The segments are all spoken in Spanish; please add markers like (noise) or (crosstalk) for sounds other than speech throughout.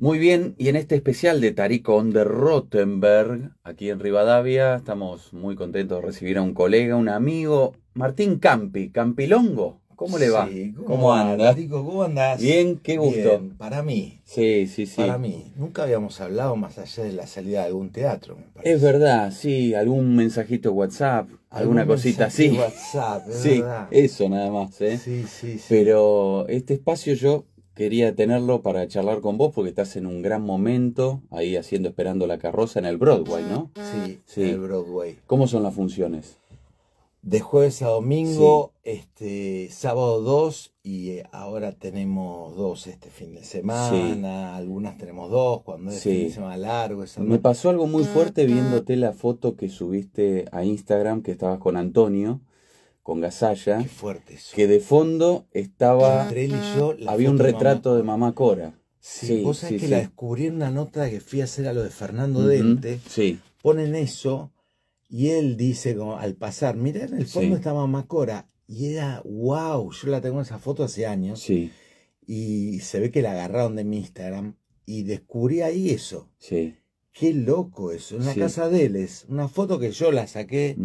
Muy bien, y en este especial de Tarico Onder Rottenberg, aquí en Rivadavia, estamos muy contentos de recibir a un colega, un amigo, Martín Campi, Campilongo. ¿Cómo le va? Sí, ¿cómo, anda? ¿Cómo andas? Bien, qué gusto. Bien, para mí. Sí, sí, sí. Para mí. Nunca habíamos hablado más allá de la salida de algún teatro, me parece. Es verdad, sí. Algún mensajito WhatsApp, alguna cosita así. WhatsApp, es (laughs) sí, Eso nada más, ¿eh? Sí, sí, sí. Pero este espacio yo quería tenerlo para charlar con vos porque estás en un gran momento ahí haciendo Esperando la Carroza en el Broadway, ¿no? Sí, sí. en el Broadway. ¿Cómo son las funciones? De jueves a domingo, este sábado 2 y eh, ahora tenemos dos este fin de semana, algunas tenemos dos cuando es fin de semana largo. Me pasó algo muy fuerte viéndote la foto que subiste a Instagram que estabas con Antonio con Gazalla. Que de fondo estaba. Entre y yo, había un retrato de mamá, Cora. Sí, sí que la descubrí en una nota que fui a hacer a lo de Fernando Dente. Sí. Ponen eso y él dice como, al pasar, miren, en el fondo está mamá Cora. Y era, wow, yo la tengo en esa foto hace años. Sí. Y se ve que la agarraron de mi Instagram y descubrí ahí eso. Sí. Qué loco eso, en la casa de él es una foto que yo la saqué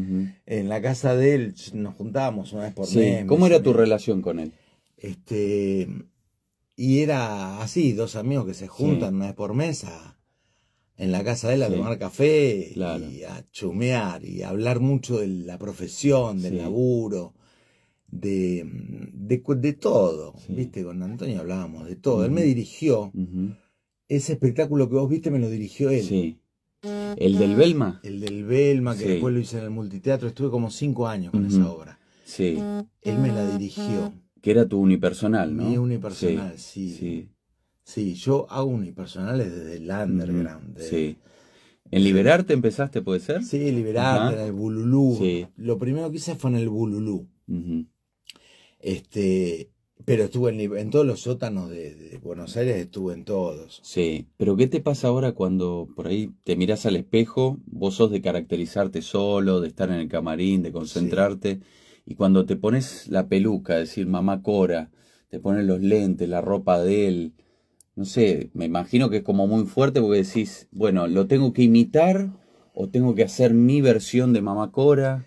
en la casa de él, nos juntábamos una vez por mes. ¿Cómo era tu relación con él? Este y era así, dos amigos que se juntan una vez por mes a, en la casa de él a tomar café y a chumear y a hablar mucho de la profesión, del laburo, de, de, todo. ¿Viste? Con Antonio hablábamos de todo. Él me dirigió. Ese espectáculo que vos viste me lo dirigió él. Sí. El del Belma. El del Belma, que después lo hice en el multiteatro. Estuve como cinco años con esa obra. Sí. Él me la dirigió. Que era tu unipersonal, ¿no? Mi unipersonal, sí. Sí, yo hago unipersonales desde el underground. Sí. ¿En Liberarte empezaste, puede ser? Sí, Liberarte, en el Bululú. Sí. Lo primero que hice fue en el Bululú. Este, pero estuve en, todos los sótanos de, Buenos Aires, estuve en todos. Sí, pero ¿qué te pasa ahora cuando por ahí te mirás al espejo? Vos sos de caracterizarte solo, de estar en el camarín, de concentrarte. Y cuando te pones la peluca, decir, mamá Cora, te pones los lentes, la ropa de él, no sé, me imagino que es como muy fuerte porque decís, bueno, lo tengo que imitar o tengo que hacer mi versión de mamá Cora.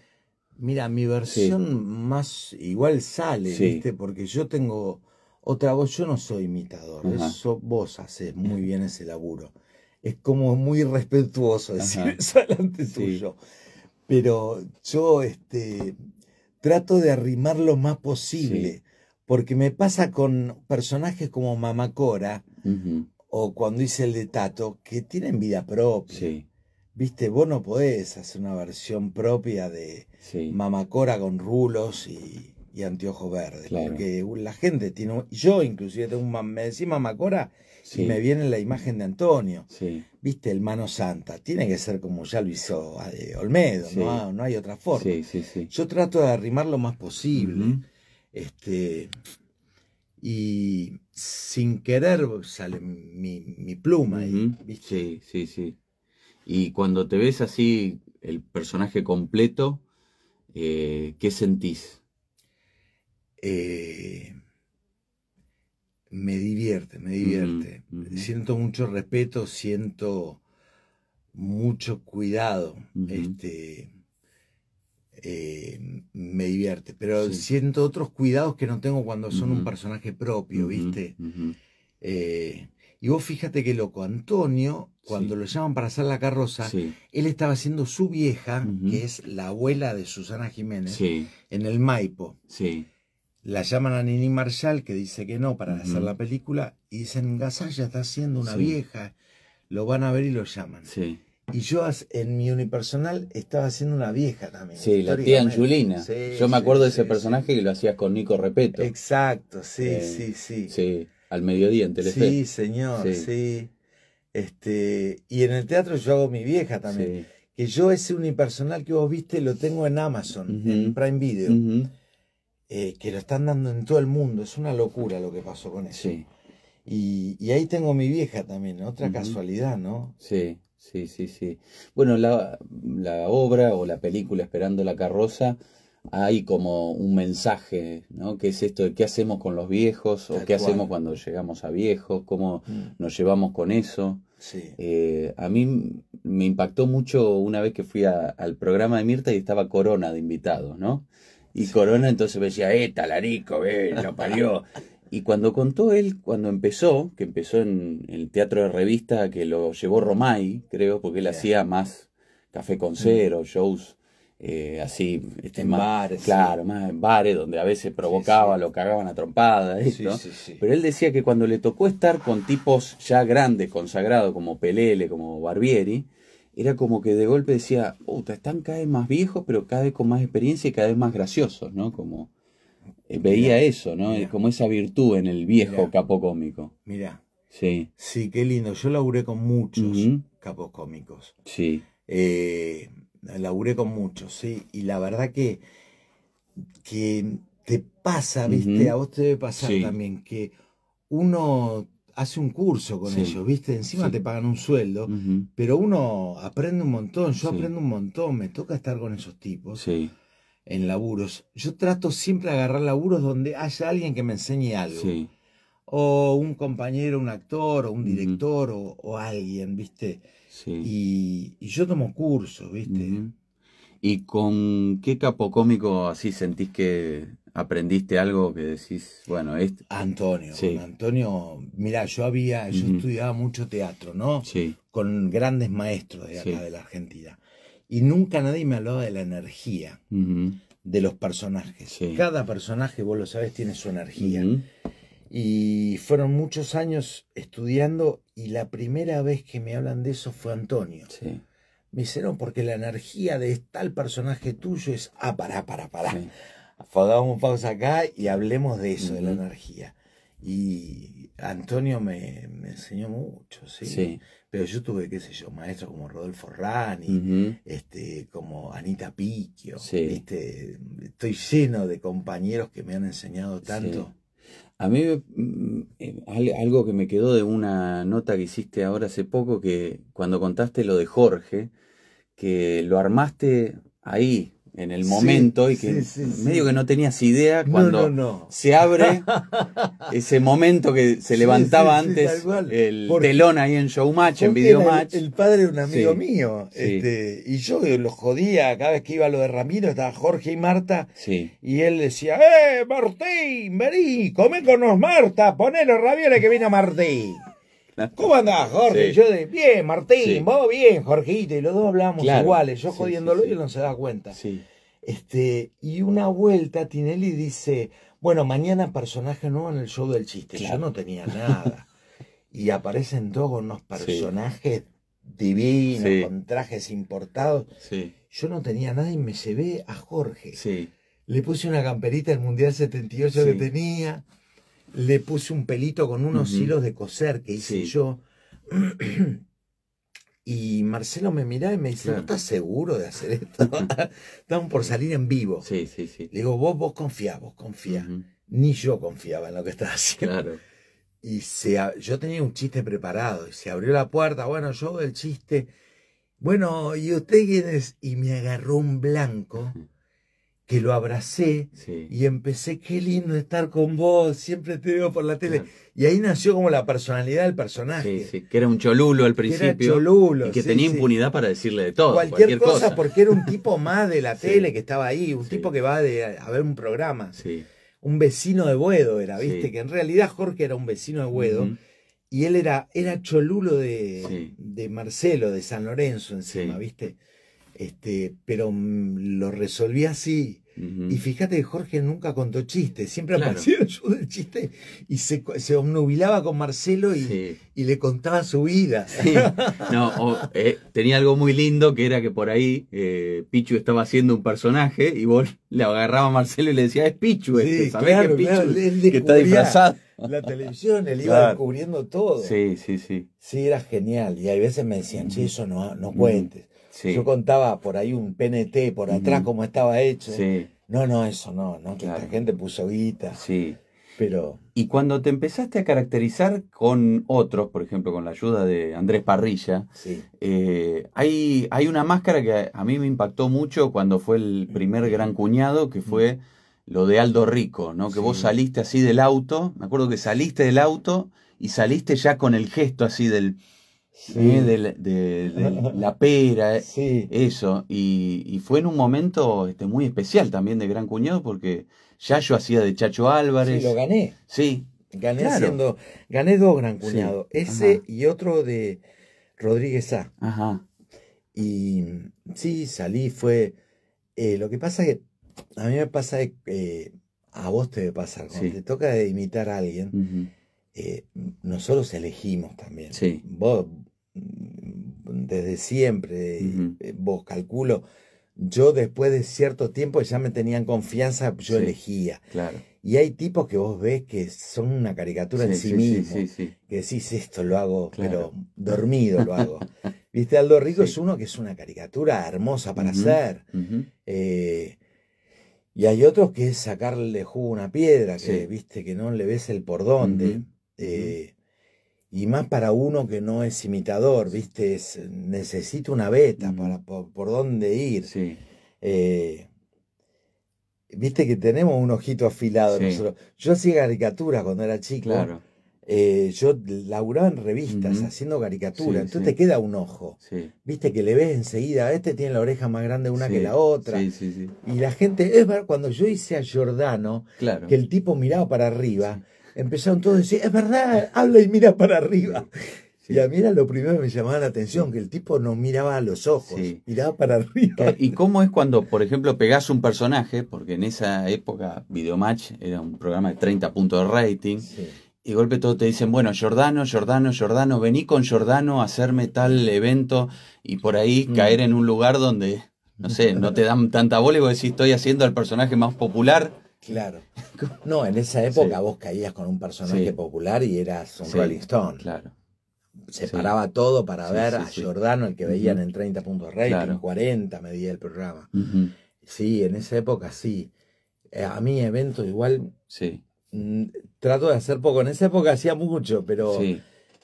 Mira, mi versión más igual sale, ¿viste? Porque yo tengo otra voz, yo no soy imitador, eso vos haces muy bien ese laburo. Es como muy respetuoso decir eso delante tuyo. Pero yo este, trato de arrimar lo más posible, porque me pasa con personajes como Mamacora o cuando hice el de Tato, que tienen vida propia. Viste, vos no podés hacer una versión propia de, mamacora con rulos y, y anteojos verdes. Porque la gente tiene, yo inclusive tengo un, me decís mamacora y me viene la imagen de Antonio. Viste, el mano santa, tiene que ser como ya lo hizo eh, Olmedo, ah, no, hay otra forma. Yo trato de arrimar lo más posible. Este y sin querer sale mi, pluma. y Sí, sí, sí. Y cuando te ves así, el personaje completo, eh, ¿qué sentís? Eh, me divierte, me divierte. Siento mucho respeto, siento mucho cuidado. Este. Eh, me divierte, pero siento otros cuidados que no tengo cuando son un personaje propio, ¿viste? Y vos fíjate que loco, Antonio, cuando lo llaman para hacer la carroza, él estaba haciendo su vieja, que es la abuela de Susana Jiménez, en el Maipo. sí La llaman a Nini Marshall, que dice que no, para hacer la película, y dicen, Gasalla está haciendo una vieja, lo van a ver y lo llaman. Y yo en mi unipersonal estaba haciendo una vieja también. Sí, la tía Angelina. yo me acuerdo de ese personaje que lo hacías con Nico Repeto. Exacto, sí, eh, sí, sí. Sí al mediodía en Telefe. Sí, señor, sí. Este, y en el teatro yo hago mi vieja también. Que yo ese unipersonal que vos viste lo tengo en Amazon, en Prime Video. Eh, que lo están dando en todo el mundo. Es una locura lo que pasó con eso. Sí. Y, y ahí tengo mi vieja también, otra casualidad, ¿no? Sí, sí, sí, sí. Bueno, la, la obra o la película Esperando la carroza hay como un mensaje, ¿no? Que es esto de qué hacemos con los viejos o qué hacemos cuando llegamos a viejos? ¿Cómo mm. nos llevamos con eso? Sí. Eh, a mí me impactó mucho una vez que fui al programa de Mirta y estaba Corona de invitados, ¿no? Y Corona entonces me decía, eh, talarico, ve, lo parió. (laughs) y cuando contó él, cuando empezó, que empezó en el teatro de revista que lo llevó Romay, creo, porque él hacía más café con mm. cero, shows eh, así, este, en bares, claro, más en bares donde a veces provocaba, lo cagaban a trompadas, pero él decía que cuando le tocó estar con tipos ya grandes, consagrados, como Pelele, como Barbieri, era como que de golpe decía, puta, están cada vez más viejos, pero cada vez con más experiencia y cada vez más graciosos, ¿no? Como eh, veía eso, ¿no? Como esa virtud en el viejo mirá, capo cómico. Mira. Sí. Sí, qué lindo. Yo laburé con muchos capos cómicos. Sí. Eh, laburé con muchos, ¿sí? Y la verdad que, que te pasa, ¿viste? A vos te debe pasar también, que uno hace un curso con ellos, ¿viste? Encima te pagan un sueldo, pero uno aprende un montón, yo aprendo un montón, me toca estar con esos tipos. En laburos. Yo trato siempre de agarrar laburos donde haya alguien que me enseñe algo o un compañero, un actor, o un director, o, o, alguien, ¿viste? Y, yo tomo cursos, ¿viste? ¿Y con qué capo cómico así sentís que aprendiste algo que decís, bueno, este... Antonio, Antonio, mira, yo había, yo estudiaba mucho teatro, ¿no? Sí. Con grandes maestros de acá de la Argentina. Y nunca nadie me hablaba de la energía de los personajes. Cada personaje, vos lo sabes tiene su energía. Y fueron muchos años estudiando y la primera vez que me hablan de eso fue Antonio. Sí. Me hicieron porque la energía de tal personaje tuyo es, ah, para pará, pará. Sí. un pausa acá y hablemos de eso, de la energía. Y Antonio me, me enseñó mucho, ¿sí? Pero yo tuve, qué sé yo, maestros como Rodolfo Rani, este, como Anita Picchio, sí. Estoy lleno de compañeros que me han enseñado tanto. A mí mm, eh, algo que me quedó de una nota que hiciste ahora hace poco, que cuando contaste lo de Jorge, que lo armaste ahí, en el momento y que medio que no tenías idea cuando se abre ese momento que se (laughs) levantaba antes el telón ahí en Showmatch, en Videomatch. El, el padre de un amigo mío este, y yo lo jodía cada vez que iba a lo de Ramiro, estaba Jorge y Marta y él decía, ¡eh, Martín, vení, come con nos Marta, ponelo ravioles que vino Martín! ¿Cómo andás, Jorge? Yo de, bien, Martín, vos bien, Jorgito. Y los dos hablamos iguales, yo jodiéndolo y él no se da cuenta. Este, y una vuelta, Tinelli dice, bueno, mañana personaje nuevo en el show del chiste. Yo no tenía nada. y aparecen todos unos personajes divinos, con trajes importados. Yo no tenía nada y me llevé a Jorge. Le puse una camperita el Mundial 78 que tenía le puse un pelito con unos hilos de coser que hice yo. (clears throat) y Marcelo me miraba y me dice, ¿no estás seguro de hacer esto? (laughs) Estamos por salir en vivo. Sí, sí, sí. Le digo, vos, vos confía, vos confía. Ni yo confiaba en lo que estaba haciendo. Claro. Y se, yo tenía un chiste preparado y se abrió la puerta, bueno, yo el chiste, bueno, ¿y usted quién es? Y me agarró un blanco que lo abracé y empecé, qué lindo estar con vos, siempre te veo por la tele. Y ahí nació como la personalidad del personaje. Sí, sí, que era un cholulo al principio. cholulo, y que tenía impunidad para decirle de todo. Cualquier, cosa, porque era un tipo más de la (laughs) tele que estaba ahí, un tipo que va a ver un programa. Sí. Un vecino de Wedo era, viste, que en realidad Jorge era un vecino de Wedo Y él era, era cholulo de, de Marcelo, de San Lorenzo encima, ¿viste? Este, pero mm, lo resolví así. Y fíjate que Jorge nunca contó chistes, siempre aparecía yo (laughs) chiste y se, se obnubilaba con Marcelo y, le contaba su vida. No, eh, tenía algo muy lindo que era que por ahí eh, Pichu estaba haciendo un personaje y vos le agarraba a Marcelo y le decía, es Pichu este, que Pichu está disfrazado? La televisión, él iba descubriendo todo. Sí, sí, sí. Sí, era genial. Y a veces me decían, sí, eso no, no cuentes. Yo contaba por ahí un PNT por atrás, como estaba hecho. No, no, eso no, no, que la gente puso guita. Sí. Pero... Y cuando te empezaste a caracterizar con otros, por ejemplo, con la ayuda de Andrés Parrilla, eh, hay, hay, una máscara que a mí me impactó mucho cuando fue el primer gran cuñado, que mm. fue lo de Aldo Rico, ¿no? Que vos saliste así del auto, me acuerdo que saliste del auto y saliste ya con el gesto así del ¿Eh? De, la, (laughs) pera, eh, eso. Y, fue en un momento este, muy especial también de Gran Cuñado, porque ya yo hacía de Chacho Álvarez. Sí, lo gané. Sí. Gané haciendo, gané dos Gran cuñados ese y otro de Rodríguez A. Ajá. Y sí, salí, fue... Eh, lo que pasa que a mí me pasa, eh, a vos te pasa, cuando te toca imitar a alguien, eh, nosotros elegimos también. Vos, desde siempre, eh, vos calculo, yo después de cierto tiempo ya me tenían confianza, yo elegía. Y hay tipos que vos ves que son una caricatura en sí, mismo. Que decís, esto lo hago, pero dormido lo hago. (laughs) Viste, Aldo Rico es uno que es una caricatura hermosa para hacer. Eh, y hay otros que es sacarle jugo a una piedra, que viste que no le ves el por dónde. Eh, y más para uno que no es imitador, ¿viste? necesito una beta mm. para por, dónde ir. Eh, Viste que tenemos un ojito afilado nosotros. Yo hacía caricaturas cuando era chico. Eh, yo laburaba en revistas haciendo caricaturas, entonces te queda un ojo. Viste que le ves enseguida, este tiene la oreja más grande una que la otra. Y la gente, es verdad cuando yo hice a Giordano, que el tipo miraba para arriba, empezaron todos a decir, es verdad, habla y mira para arriba. Y a mí era lo primero que me llamaba la atención, que el tipo no miraba a los ojos, miraba para arriba. ¿Y cómo es cuando, por ejemplo, pegás un personaje? Porque en esa época Videomatch era un programa de 30 puntos de rating. Y golpe todos te dicen, bueno, Jordano, Jordano, Jordano, vení con Jordano a hacerme tal evento y por ahí mm. caer en un lugar donde, no sé, no te dan tanta bola y vos decís, estoy haciendo el personaje más popular Claro. (laughs) No, en esa época vos caías con un personaje popular y eras un Rolling Stone. Claro. Se paraba todo para ver a Giordano, el que veían en 30 puntos rating, en 40 medía el programa. Sí, en esa época sí. Eh, a mí evento igual. Sí. Mm, trato de hacer poco. En esa época hacía mucho, pero eh,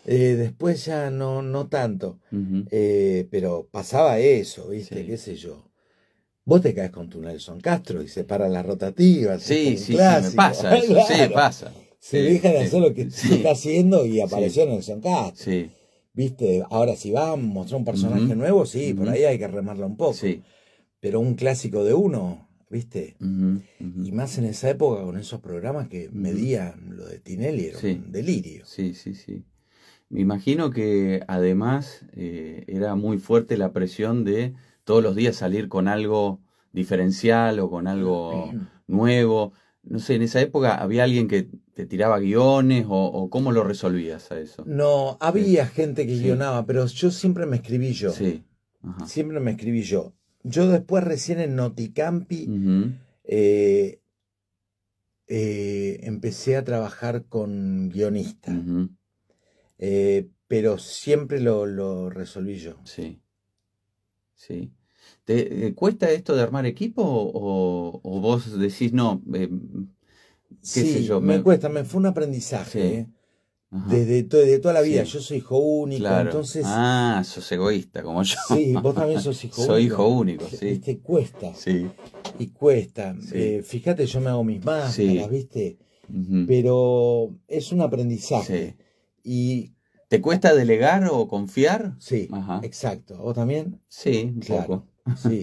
después ya no, no tanto. Eh, pero pasaba eso, ¿viste? ¿Qué sé yo? Vos te caes con tu Nelson Castro y se paran las rotativas. Sí, sí, pasa sí, pasa. Se deja de hacer lo que se está haciendo y apareció Nelson Castro. Sí. Viste, ahora si va a mostrar un personaje nuevo, sí, por ahí hay que remarlo un poco. Sí. Pero un clásico de uno, ¿viste? Y más en esa época con esos programas que medían lo de Tinelli, era un delirio. Sí, sí, sí. Me imagino que además eh, era muy fuerte la presión de todos los días salir con algo diferencial o con algo mm. nuevo. No sé, en esa época había alguien que te tiraba guiones o, cómo lo resolvías a eso. No, había gente que guionaba, pero yo siempre me escribí yo. Sí. Siempre me escribí yo. Yo después recién en Noticampi eh, eh, empecé a trabajar con guionista. Eh, pero siempre lo, lo resolví yo. Sí. Sí. ¿Te eh, cuesta esto de armar equipo o, vos decís no? Eh, ¿Qué sé yo? Me... cuesta, me fue un aprendizaje. Desde, ¿eh? toda la vida, yo soy hijo único, entonces... Ah, sos egoísta como yo. Sí, vos también sos (laughs) hijo único. Soy hijo único, sí. cuesta. Y cuesta. fíjate, yo me hago mis máscaras, ¿viste? Pero es un aprendizaje. Y ¿Te cuesta delegar o confiar? Sí, exacto. ¿Vos también? Sí, claro. Sí.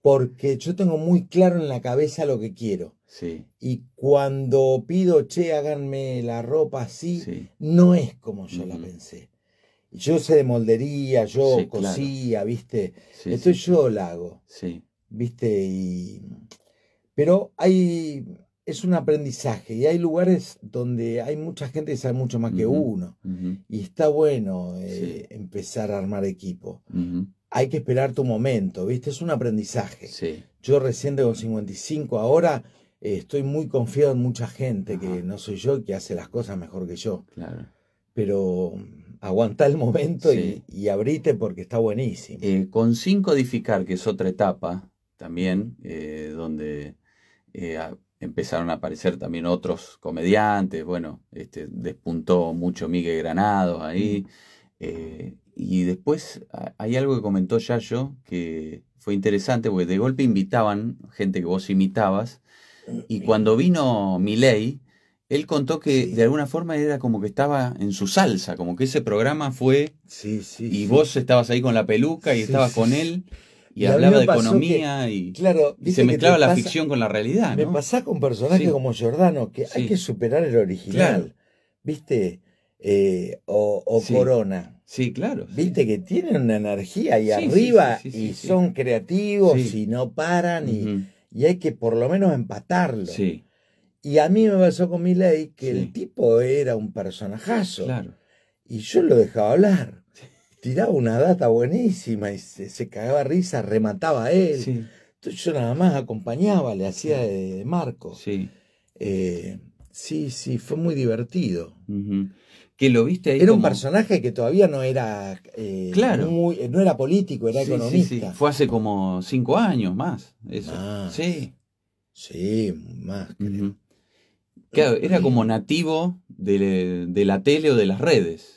Porque yo tengo muy claro en la cabeza lo que quiero. Sí. Y cuando pido, che, háganme la ropa así, no es como yo la pensé. Yo sé de moldería, yo cosía, ¿viste? Esto yo lo hago. Sí. ¿Viste? Y... Pero hay es un aprendizaje y hay lugares donde hay mucha gente que sabe mucho más que uno y está bueno eh, empezar a armar equipo. Hay que esperar tu momento, ¿viste? Es un aprendizaje. Yo recién de con 55 ahora eh, estoy muy confiado en mucha gente que no soy yo que hace las cosas mejor que yo. Claro. Pero mm, aguanta el momento y, abrite porque está buenísimo. Eh, con 5 edificar, que es otra etapa también, donde empezaron a aparecer también otros comediantes, bueno, este, despuntó mucho Miguel Granado ahí. Mm. Eh, y después hay algo que comentó Yayo que fue interesante porque de golpe invitaban gente que vos imitabas y cuando vino Milei, él contó que de alguna forma era como que estaba en su salsa, como que ese programa fue sí, sí, y vos estabas ahí con la peluca y estabas con él y, hablaba de economía y, claro, se mezclaba la ficción con la realidad. Me pasaba con personajes como Giordano, que hay que superar el original, ¿viste? Eh, o, Corona. Sí, claro. Viste que tienen una energía ahí arriba y son creativos y no paran y, y, hay que por lo menos empatarlo. Sí. Y a mí me pasó con Miley que el tipo era un personajazo. Claro. Y yo lo dejaba hablar tiraba una data buenísima y se, cagaba risa, remataba a él. Entonces yo nada más acompañaba, le hacía de, marco. Eh, sí. sí, fue muy divertido. Que lo viste Era un personaje que todavía no era eh, no era político, era economista. Fue hace como cinco años más. Sí. Sí, más creo. Claro, era como nativo de, de la tele o de las redes.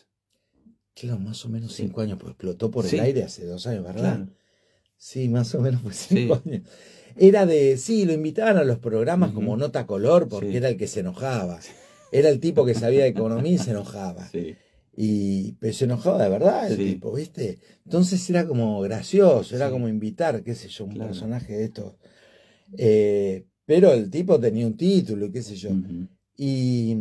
Claro, más o menos cinco años, pues explotó por el aire hace dos años, ¿verdad? Sí, más o menos fue cinco años. Era de, sí, lo invitaban a los programas como nota color porque era el que se enojaba. Era el tipo que sabía de economía y se enojaba. Y pero se enojaba de verdad el tipo, ¿viste? Entonces era como gracioso, era como invitar, qué sé yo, un personaje de estos. Eh, pero el tipo tenía un título, qué sé yo. y,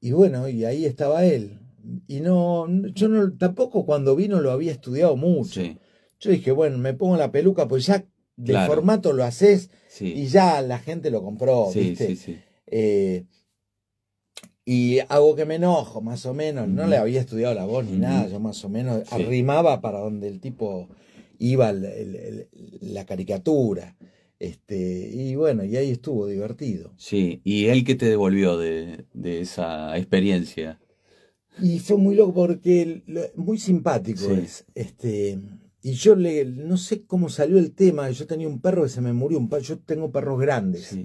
y bueno, y ahí estaba él y no, yo no, tampoco cuando vino lo había estudiado mucho. Yo dije, bueno, me pongo la peluca, pues ya de formato lo haces y ya la gente lo compró, eh, y hago que me enojo, más o menos. No le había estudiado la voz ni nada, yo más o menos arrimaba para donde el tipo iba la caricatura. Este, y bueno, y ahí estuvo divertido. Sí, ¿y él que te devolvió de esa experiencia? Y fue muy loco porque muy simpático es. Este, y yo le, no sé cómo salió el tema, yo tenía un perro que se me murió, un perro, yo tengo perros grandes.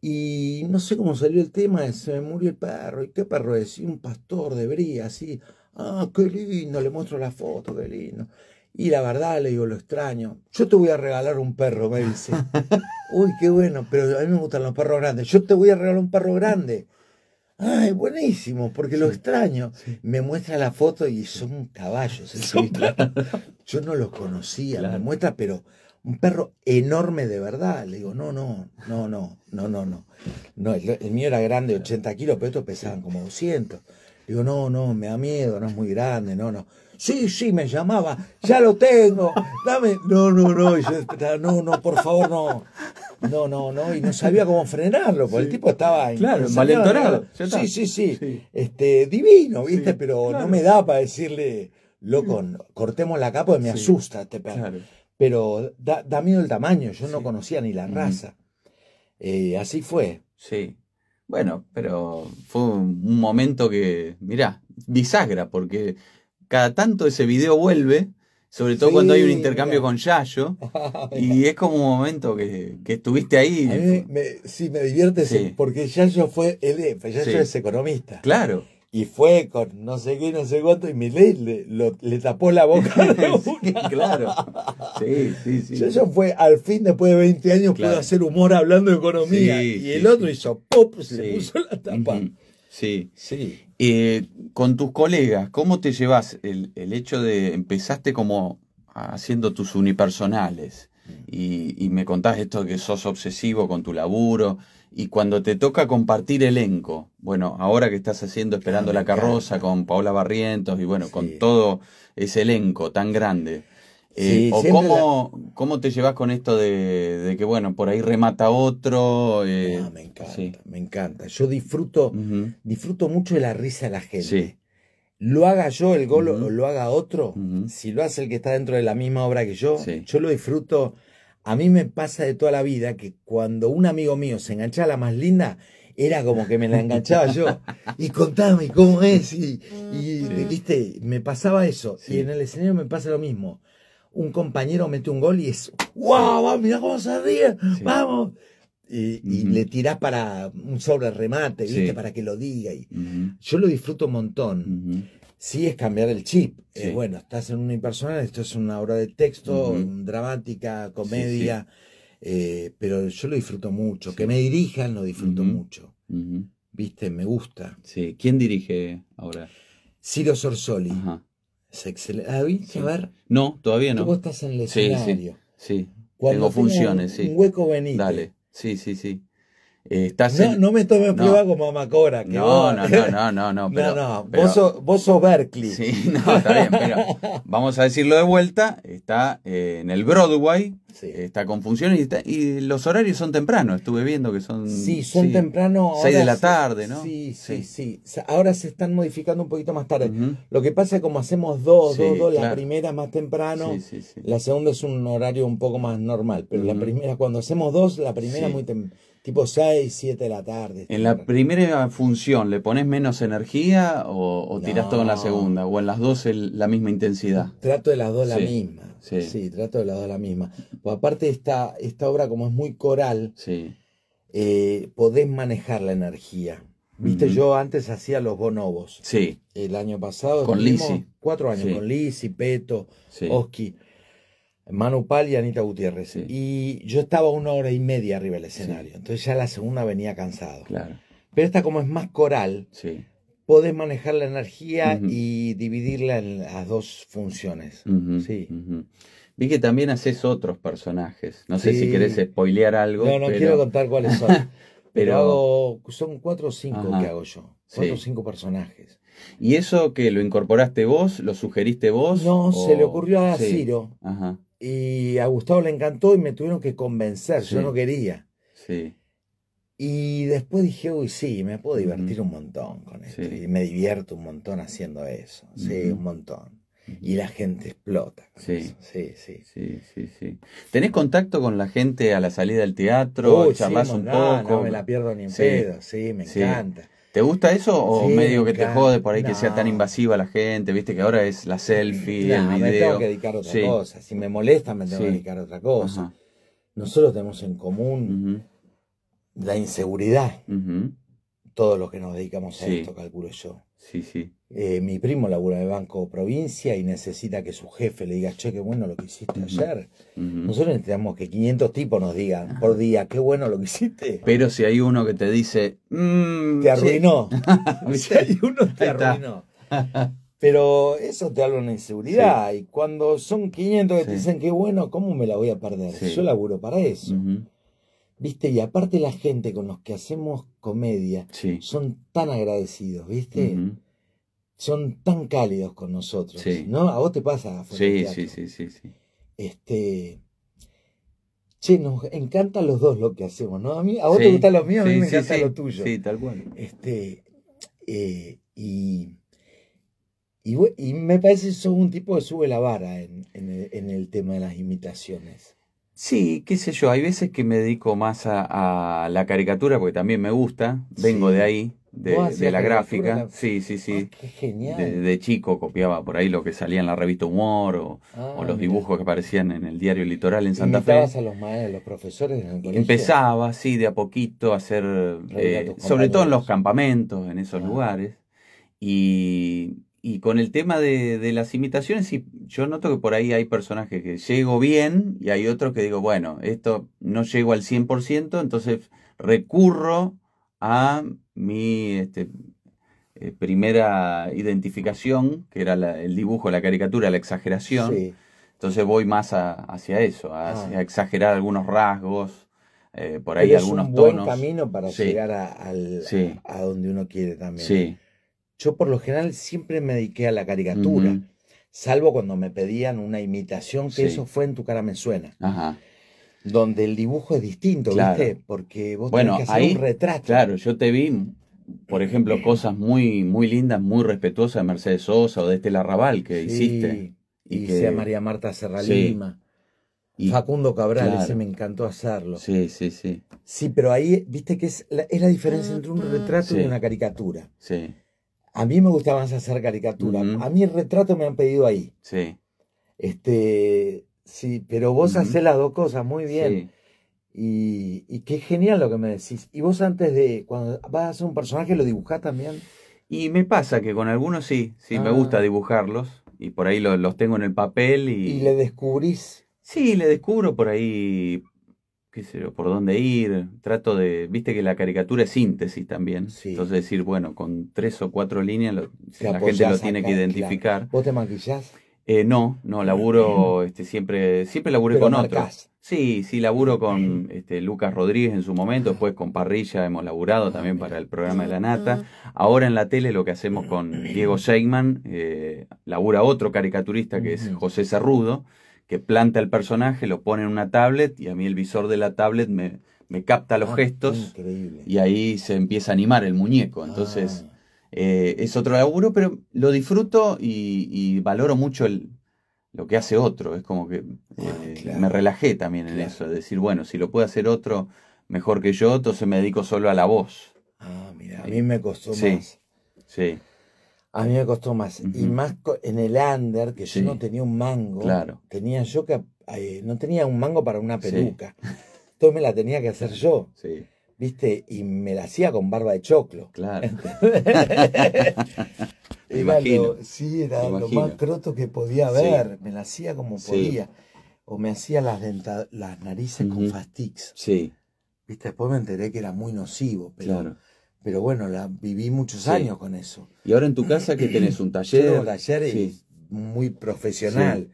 Y no sé cómo salió el tema, se me murió el perro, ¿y qué perro es? un pastor de Bría, así, ah, qué lindo, le muestro la foto, qué lindo. Y la verdad le digo, lo extraño. Yo te voy a regalar un perro, me dice. (laughs) Uy, qué bueno, pero a mí me gustan los perros grandes. Yo te voy a regalar un perro grande. Ay, buenísimo, porque lo extraño. Me muestra la foto y son caballos. ¿eh? (laughs) Yo no los conocía, me muestra, pero un perro enorme de verdad. Le digo, no, no, no, no, no, no, no. el, el mío era grande, 80 kilos, pero estos pesaban como 200. Le digo, no, no, me da miedo, no es muy grande, no, no sí, sí, me llamaba, ya lo tengo, dame, no, no, no, no, no, por favor, no, no, no, no, y no sabía cómo frenarlo, porque el tipo estaba claro, malentonado. Sí, sí, sí, este, divino, viste, pero no me da para decirle, loco, cortemos la capa, me asusta este perro. Pero da, da, miedo el tamaño, yo no conocía ni la raza. Eh, así fue. Sí. Bueno, pero fue un momento que, mirá, bisagra, porque cada tanto ese video vuelve, sobre todo cuando hay un intercambio con Yayo, (laughs) y es como un momento que, estuviste ahí. me, sí, me divierte, porque Yayo fue, eh, Yayo es economista. Claro. Y fue con no sé qué, no sé cuánto, y mi le, le tapó la boca (laughs) claro. Sí, sí, sí. Yayo fue, al fin, después de 20 años, pudo hacer humor hablando de economía. y el otro hizo pop, se puso la tapa. Sí. Sí. Eh, con tus colegas, ¿cómo te llevas el, el, hecho de empezaste como haciendo tus unipersonales? Mm. Y, y, me contás esto que sos obsesivo con tu laburo. Y cuando te toca compartir elenco, bueno, ahora que estás haciendo Esperando ah, la carroza con Paola Barrientos y bueno, con todo ese elenco tan grande, eh, ¿O cómo, cómo, te llevas con esto de, que, bueno, por ahí remata otro? Eh, ah, me encanta, me encanta. Yo disfruto, disfruto mucho de la risa de la gente. Lo haga yo el gol o lo haga otro, si lo hace el que está dentro de la misma obra que yo, yo lo disfruto. A mí me pasa de toda la vida que cuando un amigo mío se enganchaba a la más linda, era como que me la enganchaba yo. (laughs) Y contame cómo es. Y, y viste, me pasaba eso. Y en el escenario me pasa lo mismo un compañero mete un gol y es, wow, mira cómo se vamos. Y, le tiras para un sobre remate, ¿viste? Para que lo diga. Y, Yo lo disfruto un montón. Sí, es cambiar el chip. Eh, bueno, estás en una impersonal, esto es una obra de texto, dramática, comedia, eh, pero yo lo disfruto mucho. Que me dirijan lo disfruto mucho. ¿Viste? Me gusta. Sí. ¿Quién dirige ahora? Ciro Sorsoli. Ajá. Es excelente. ¿Ah, Sí. A ver. No, todavía no. Vos estás en el escenario. Sí, sí. sí. Cuando Tengo funciones, un, sí. Un hueco venido. Dale. Sí, sí, sí. Eh, no, no me tome prueba como a Macora no, no, no, no, (laughs) no, no, Vos, sos, Berkeley. Sí, (laughs) no, está bien, pero (laughs) vamos a decirlo de vuelta. Está eh, en el Broadway, está con funciones y, los horarios son tempranos. Estuve viendo que son. Sí, son 6 de la tarde, ¿no? Sí, sí, sí, Ahora se están modificando un poquito más tarde. Lo que pasa es que como hacemos dos, dos, la primera más temprano, la segunda es un horario un poco más normal, pero la primera, cuando hacemos dos, la primera muy temprano Tipo 6, 7 de la tarde. ¿En la primera función le pones menos energía o, o tirás todo en la segunda? ¿O en las dos la misma intensidad? Trato de las dos la misma. Sí. trato de las dos la misma. Pues aparte, esta, esta obra, como es muy coral, sí. Eh, podés manejar la energía. Viste, yo antes hacía los bonobos. Sí. El año pasado. Con Lisi. Cuatro años con Lisi, Peto, Oski. Manu Pal y Anita Gutiérrez. Y yo estaba una hora y media arriba del escenario. Entonces ya la segunda venía cansado. Claro. Pero esta, como es más coral, sí. podés manejar la energía y dividirla en las dos funciones. Sí. Vi que también haces otros personajes. No sé si querés spoilear algo. No, no quiero contar cuáles son. (laughs) pero... son cuatro o cinco que hago yo. Cuatro o cinco personajes. ¿Y eso que lo incorporaste vos? ¿Lo sugeriste vos? No, se le ocurrió a Ciro. Ajá y a Gustavo le encantó y me tuvieron que convencer, yo no quería. Sí. Y después dije, uy, sí, me puedo divertir un montón con esto. Y me divierto un montón haciendo eso. Sí, un montón. Y la gente explota. Sí. sí. sí, sí, sí. Sí, ¿Tenés contacto con la gente a la salida del teatro? un no, poco? No me la pierdo ni un pedo. Sí, me encanta. ¿Te gusta eso o me medio que te jode por ahí que sea tan invasiva la gente? Viste que ahora es la selfie, el video. Me tengo que dedicar a otra cosa. Si me molesta, me tengo que dedicar a otra cosa. Nosotros tenemos en común la inseguridad. Todos los que nos dedicamos a esto, calculo yo. Sí, sí. Eh, mi primo labura en Banco Provincia y necesita que su jefe le diga, che, qué bueno lo que hiciste ayer. Nosotros necesitamos que 500 tipos nos digan por día, qué bueno lo que hiciste. Pero si hay uno que te dice, mm, te arruinó. (laughs) (laughs) si hay uno, te arruinó. Pero eso te habla una inseguridad. Y cuando son 500 que te dicen, qué bueno, ¿cómo me la voy a perder? Yo laburo para eso. ¿Viste? Y aparte la gente con los que hacemos comedia son tan agradecidos, ¿viste? Son tan cálidos con nosotros, ¿no? A vos te pasa. Sí, sí, sí, sí, Este, Che, nos encantan los dos lo que hacemos, ¿no? A mí, a vos te gusta lo mío, a mí me encanta lo tuyo. Sí, tal cual. Este, eh, y, y, me parece que sos un tipo que sube la vara en, en el tema de las imitaciones. Sí, qué sé yo, hay veces que me dedico más a, la caricatura porque también me gusta, vengo de ahí, de, la gráfica. Sí, sí, sí. Ah, de, chico copiaba por ahí lo que salía en la revista Humor o, ah, los dibujos que aparecían en el diario Litoral en Santa Fe. a los maestros, los profesores? Empezaba, sí, de a poquito a hacer, eh, sobre todo en los campamentos, en esos ah. lugares. Y y con el tema de, las imitaciones, y yo noto que por ahí hay personajes que llego bien y hay otros que digo, bueno, esto no llego al 100%, entonces recurro a mi este, eh, primera identificación, que era el dibujo, la caricatura, la exageración. Entonces voy más hacia eso, a, ah. exagerar algunos rasgos, eh, por ahí algunos es un tonos. camino para llegar a, a, donde uno quiere también. Sí yo por lo general siempre me dediqué a la caricatura, salvo cuando me pedían una imitación, que eso fue en Tu cara me suena. Ajá. Donde el dibujo es distinto, ¿viste? Porque vos tenés que hacer un retrato. Claro, yo te vi, por ejemplo, cosas muy, muy lindas, muy respetuosas de Mercedes Sosa o de Estela Raval que hiciste. Y, hice María Marta Serralima. Facundo Cabral, ese me encantó hacerlo. Sí, sí, sí. Sí, pero ahí, viste que es la, es la diferencia ah, entre un retrato y una caricatura. Sí. A mí me gustaba más hacer caricaturas. A mí el retrato me han pedido ahí. Sí. Este, sí, pero vos haces hacés las dos cosas muy bien. Y, qué genial lo que me decís. Y vos antes de, cuando vas a hacer un personaje, ¿lo dibujás también? Y me pasa que con algunos sí, sí, me gusta ah. dibujarlos. Y por ahí los tengo en el papel y... Y le descubrís. Sí, le descubro por ahí qué sé yo, por dónde ir. Trato de, viste que la caricatura es síntesis también. Sí. Entonces decir, bueno, con tres o cuatro líneas la gente lo tiene que identificar. ¿Vos te maquillás? Eh, no, no, ah, laburo este, siempre, siempre laburé con otro. otros. Sí, sí, laburo con este, Lucas Rodríguez en su momento, después con Parrilla hemos laburado también para el programa de La Nata. Ahora en la tele lo que hacemos con Diego Seigman, eh, labura otro caricaturista que es José Cerrudo que planta el personaje, lo pone en una tablet y a mí el visor de la tablet me, me capta los ah, gestos y ahí se empieza a animar el muñeco. Entonces ah. eh, es otro laburo, pero lo disfruto y, valoro mucho lo que hace otro. Es como que ah, eh, me relajé también en eso, Es decir, bueno, si lo puede hacer otro mejor que yo, entonces me dedico solo a la voz. Ah, mira, a mí me costó sí. más. Sí. A mí me costó más. Y más en el under, que yo no tenía un mango. Claro. Tenía yo que. Eh, no tenía un mango para una peluca. Entonces me la tenía que hacer yo. Sí. ¿Viste? Y me la hacía con barba de choclo. Claro. (laughs) era sí, era lo más croto que podía haber. Me la hacía como podía. O me hacía las, las narices con fastix, Sí. ¿Viste? Después me enteré que era muy nocivo, pero. Claro pero bueno, la viví muchos años con eso. Y ahora en tu casa que tenés un taller. un taller muy profesional.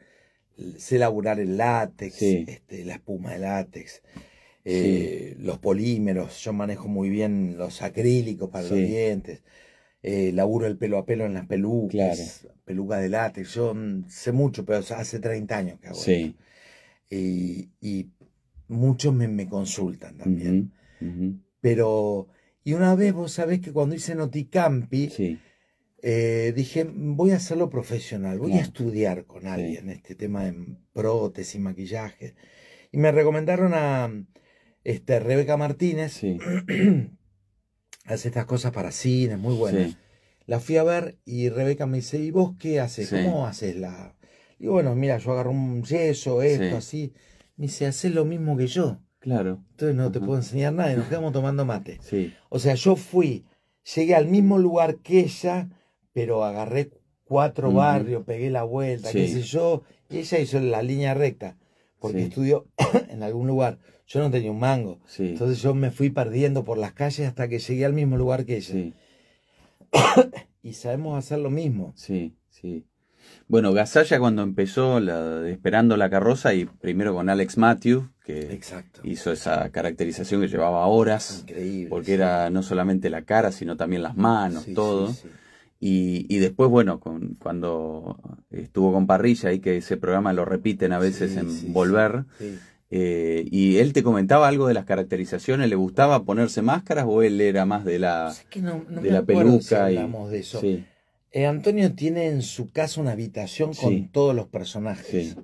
Sé laburar el látex, este, la espuma de látex, eh, los polímeros. Yo manejo muy bien los acrílicos para los dientes. Eh, laburo el pelo a pelo en las pelucas, Peluca pelucas de látex. Yo sé mucho, pero hace 30 años que hago sí. Y, muchos me, consultan también. Pero y una vez vos sabés que cuando hice Noticampi, sí. Eh, dije, voy a hacerlo profesional, voy a estudiar con alguien este tema de prótesis maquillaje. Y me recomendaron a este, Rebeca Martínez, (clears throat) hace estas cosas para cine, muy buenas. La fui a ver y Rebeca me dice, ¿y vos qué haces? ¿Cómo haces la...? Y bueno, mira, yo agarro un yeso, esto, así. Me dice, haces lo mismo que yo. Claro. Entonces no te puedo enseñar nada y nos (laughs) quedamos tomando mate. Sí. O sea, yo fui, llegué al mismo lugar que ella, pero agarré cuatro barrios, pegué la vuelta, qué sé yo, y ella hizo la línea recta, porque estudió (coughs) en algún lugar. Yo no tenía un mango. Entonces yo me fui perdiendo por las calles hasta que llegué al mismo lugar que ella. (coughs) y sabemos hacer lo mismo. Sí, sí. Bueno, Gasalla cuando empezó esperando la carroza y primero con Alex Matthew, que Exacto. Hizo esa caracterización que llevaba horas. Porque era no solamente la cara, sino también las manos, todo. y, después, bueno, cuando estuvo con Parrilla y que ese programa lo repiten a veces en Volver. Eh, y él te comentaba algo de las caracterizaciones, ¿le gustaba ponerse máscaras o él era más de la, de la peluca? Eh, Antonio tiene en su casa una habitación con todos los personajes.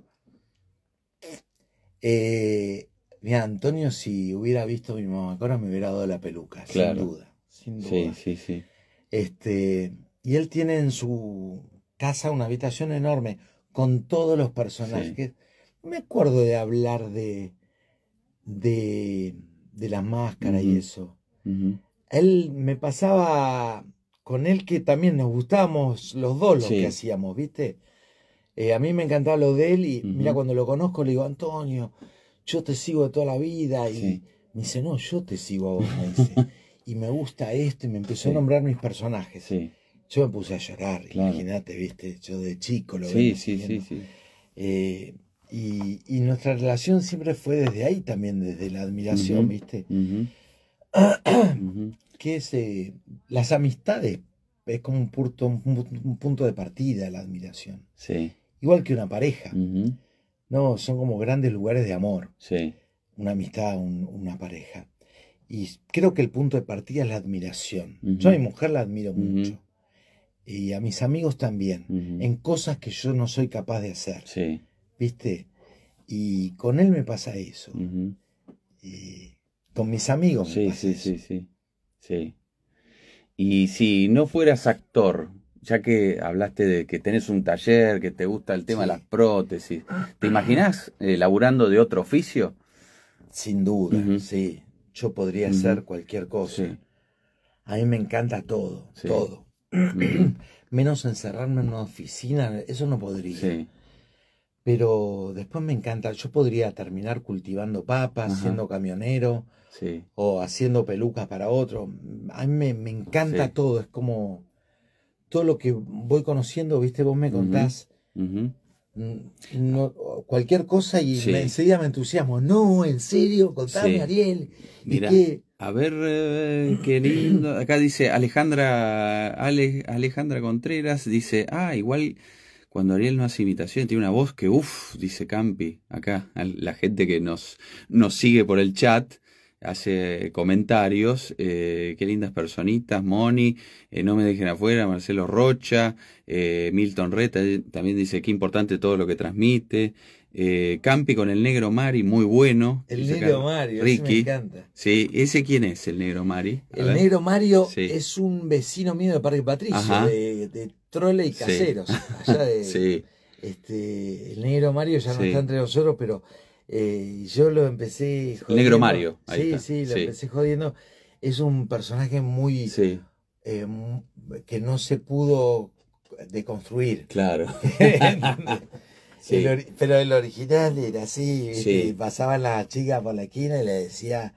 Eh, Mira, Antonio, si hubiera visto mi mamá ahora me hubiera dado la peluca, sin duda. Sin duda. Sí, sí, sí. Este, y él tiene en su casa una habitación enorme con todos los personajes. Me acuerdo de hablar de, de, de la máscara y eso. Él me pasaba con él que también nos gustábamos los dos lo que hacíamos, ¿viste? Eh, a mí me encantaba lo de él y mira, cuando lo conozco le digo, Antonio, yo te sigo de toda la vida. Y me dice, no, yo te sigo a vos, (laughs) y me gusta esto, y me empezó a nombrar mis personajes. Yo me puse a llorar, imagínate, viste, yo de chico lo Sí, sí, sí, eh, y, nuestra relación siempre fue desde ahí también, desde la admiración, viste. (clears throat) que es, eh, las amistades es como un punto, punto de partida la admiración. Sí. Igual que una pareja. No, son como grandes lugares de amor. Sí. Una amistad, una pareja. Y creo que el punto de partida es la admiración. Yo a mi mujer la admiro mucho. Y a mis amigos también. En cosas que yo no soy capaz de hacer. Sí. ¿Viste? Y con él me pasa eso. con mis amigos. sí, sí, sí, sí, sí. Y si no fueras actor, ya que hablaste de que tenés un taller, que te gusta el tema de las prótesis, ¿te imaginás eh, laburando de otro oficio? Sin duda, sí. Yo podría hacer cualquier cosa. A mí me encanta todo, todo. (clears throat) Menos encerrarme en una oficina, eso no podría. Pero después me encanta, yo podría terminar cultivando papas, siendo camionero, o haciendo pelucas para otro. A mí me encanta todo, es como todo lo que voy conociendo, viste, vos me contás. Mm, cualquier cosa y enseguida me entusiasmo. No, en serio, contame, Ariel. Mira, a ver, eh, qué lindo. Acá dice Alejandra, Alejandra Contreras, dice, ah, igual cuando Ariel no hace imitaciones, tiene una voz que, uff, dice Campi, acá, la gente que nos, nos sigue por el chat, hace comentarios. Eh, qué lindas personitas, Moni, eh, no me dejen afuera, Marcelo Rocha, eh, Milton Reta también dice qué importante todo lo que transmite. Campi con el negro Mari, muy bueno. El negro Mari, Mario, Ricky. me encanta. Sí, ¿ese quién es el negro Mari? el negro Mario es un vecino mío de Parque Patricio, de, de Trole y Caseros, (laughs) Este, el negro Mario ya no está entre nosotros, pero eh, yo lo empecé jodiendo. Negro Mario. sí, sí, lo empecé jodiendo. Es un personaje muy. Eh, que no se pudo deconstruir. Claro. (laughs) pero el original era así. Pasaba la chica por la esquina y le decía.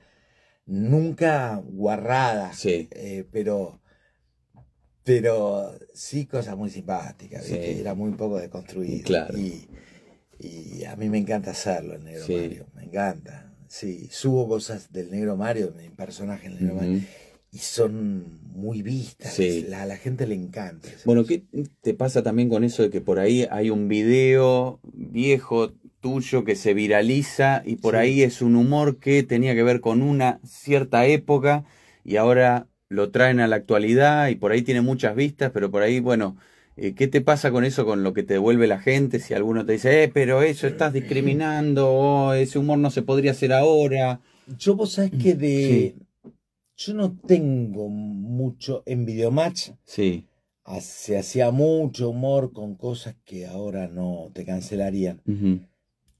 Nunca guarrada. Eh, pero. Pero sí cosas muy simpáticas, Era muy poco deconstruido. Claro. Y a mí me encanta hacerlo, el negro Mario, me encanta. Sí, subo cosas del negro Mario, mi personaje en negro Mario. Y son muy vistas, la, a la gente le encanta. Bueno, ¿qué te pasa también con eso de que por ahí hay un video viejo tuyo que se viraliza y por ahí es un humor que tenía que ver con una cierta época y ahora lo traen a la actualidad y por ahí tiene muchas vistas, pero por ahí, bueno, eh, ¿Qué te pasa con eso, con lo que te devuelve la gente? Si alguno te dice, eh, pero eso eh, estás eh, discriminando, oh, ese humor no se podría hacer ahora. Yo vos sabés mm, que de... Yo no tengo mucho en Videomatch. Sí. Se hacía mucho humor con cosas que ahora no te cancelarían.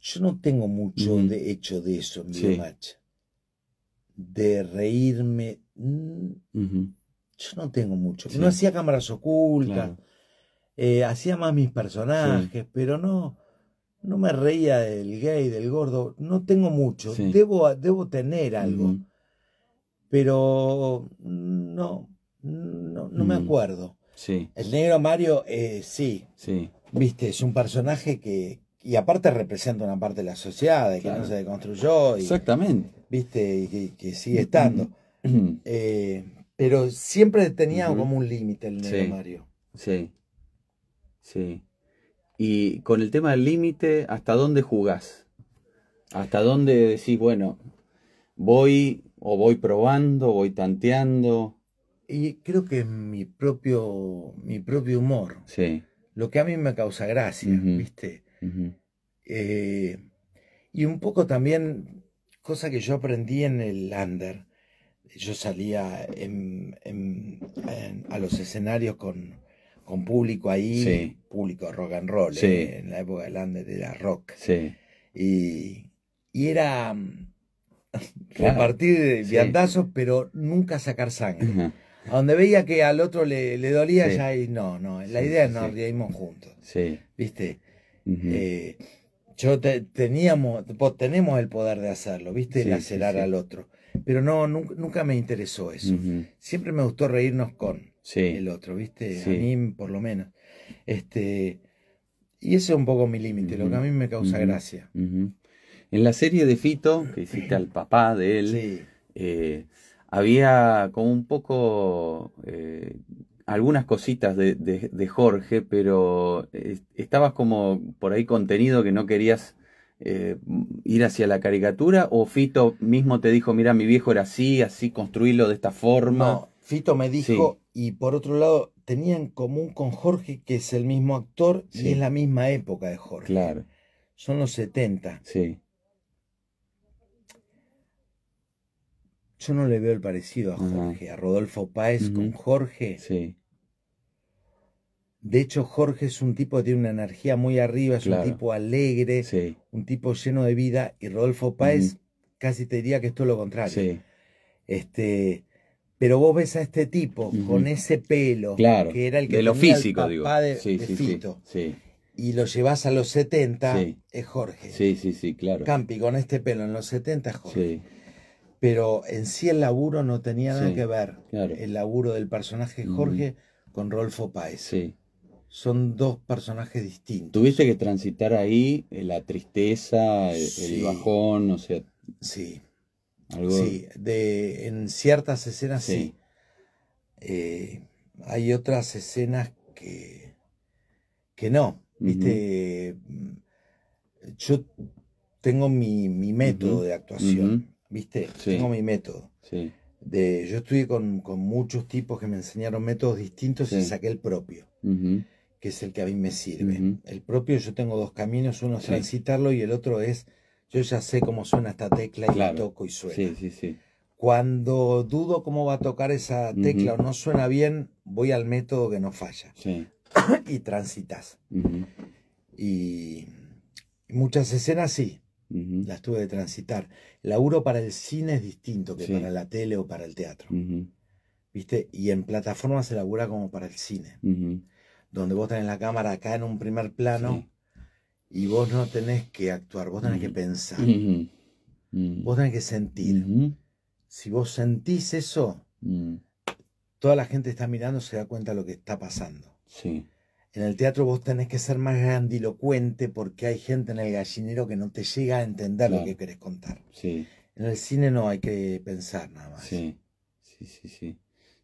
Yo no tengo mucho de hecho de eso en Videomatch. De reírme. Mm, yo no tengo mucho. No hacía cámaras ocultas. Eh, hacía más mis personajes, pero no, no me reía del gay, del gordo. No tengo mucho. Debo, debo tener algo. Pero no, no, me mm. acuerdo. El negro Mario, eh, sí. Sí. Viste, es un personaje que. Y aparte representa una parte de la sociedad, que no se deconstruyó. Y, Exactamente. Viste, y que, sigue estando. Eh, pero siempre tenía como un límite el negro Mario. Sí. Sí. Y con el tema del límite, ¿hasta dónde jugás? ¿Hasta dónde decís, bueno, voy o voy probando, voy tanteando? Y creo que mi propio, mi propio humor. Sí. Lo que a mí me causa gracia, ¿viste? Eh, y un poco también, cosa que yo aprendí en el Lander, yo salía a los escenarios con, con público ahí, público rock and roll, eh, en la época de de era rock. Y, y era mm, (laughs) partir de viandazos, pero nunca sacar sangre. A donde veía que al otro le, dolía, ya y no, no, la idea es nos reímos juntos. ¿Viste? Eh, yo teníamos, tenemos el poder de hacerlo, ¿viste? El hacer al otro. Pero no, nunca, me interesó eso. Siempre me gustó reírnos con el otro, ¿viste? A mí, por lo menos. Este, y ese es un poco mi límite, lo que a mí me causa gracia. En la serie de Fito, que hiciste al papá de él, eh, había como un poco eh, algunas cositas de, Jorge, pero eh, estabas como por ahí contenido que no querías ir hacia la caricatura, o Fito mismo te dijo, mira, mi viejo era así, así construirlo de esta forma. Fito me dijo, y por otro lado, tenía en común con Jorge, que es el mismo actor y es la misma época de Jorge. Claro. Son los 70. Sí. Yo no le veo el parecido a Jorge, a Rodolfo Páez con Jorge. Sí. De hecho, Jorge es un tipo que tiene una energía muy arriba, es un tipo alegre, un tipo lleno de vida, y Rodolfo Páez casi te diría que es todo lo contrario. Sí. Este, pero vos ves a este tipo con ese pelo, que era el que de tenía físico, papá digo. de, sí, Fito, y lo llevas a los 70, es Jorge. Sí, sí, sí, claro. Campi con este pelo en los 70 es Jorge. Pero en sí el laburo no tenía nada que ver. El laburo del personaje Jorge con Rolfo Paez. Sí. Son dos personajes distintos. Tuviste que transitar ahí eh, la tristeza, el, el bajón, o sea. Sí. Sí, de, en ciertas escenas sí. Eh, hay otras escenas que, que no. Viste, yo tengo mi, método de actuación. ¿Viste? Tengo mi método. De, yo estuve con, con, muchos tipos que me enseñaron métodos distintos y saqué el propio, que es el que a mí me sirve. El propio yo tengo dos caminos, uno es transitarlo y el otro es yo ya sé cómo suena esta tecla y la toco y suena. Sí, sí, sí. Cuando dudo cómo va a tocar esa tecla o no suena bien, voy al método que no falla. Sí. (coughs) y transitas. Y muchas escenas sí, las tuve de transitar. laburo para el cine es distinto que para la tele o para el teatro. ¿Viste? Y en plataforma se labura como para el cine. Donde vos tenés la cámara acá en un primer plano. Y vos no tenés que actuar, vos tenés que pensar. Vos tenés que sentir. Si vos sentís eso, mm. toda la gente está mirando, se da cuenta de lo que está pasando. En el teatro vos tenés que ser más grandilocuente porque hay gente en el gallinero que no te llega a entender lo que querés contar. En el cine no, hay que pensar nada más. Sí, sí, sí, sí.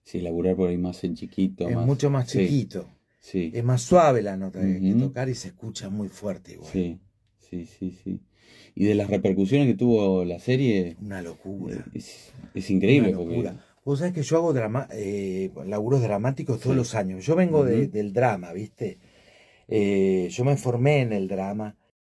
Sí, laburar por ahí más en chiquito. Es mucho más chiquito. Es más suave la nota que tocar y se escucha muy fuerte igual. Sí, sí, sí, sí. Y de las repercusiones que tuvo la serie. Una locura. Eh, es, increíble. Vos sabés que yo hago drama, eh, laburos dramáticos todos los años. Yo vengo del drama, ¿viste? Eh, yo me formé en el drama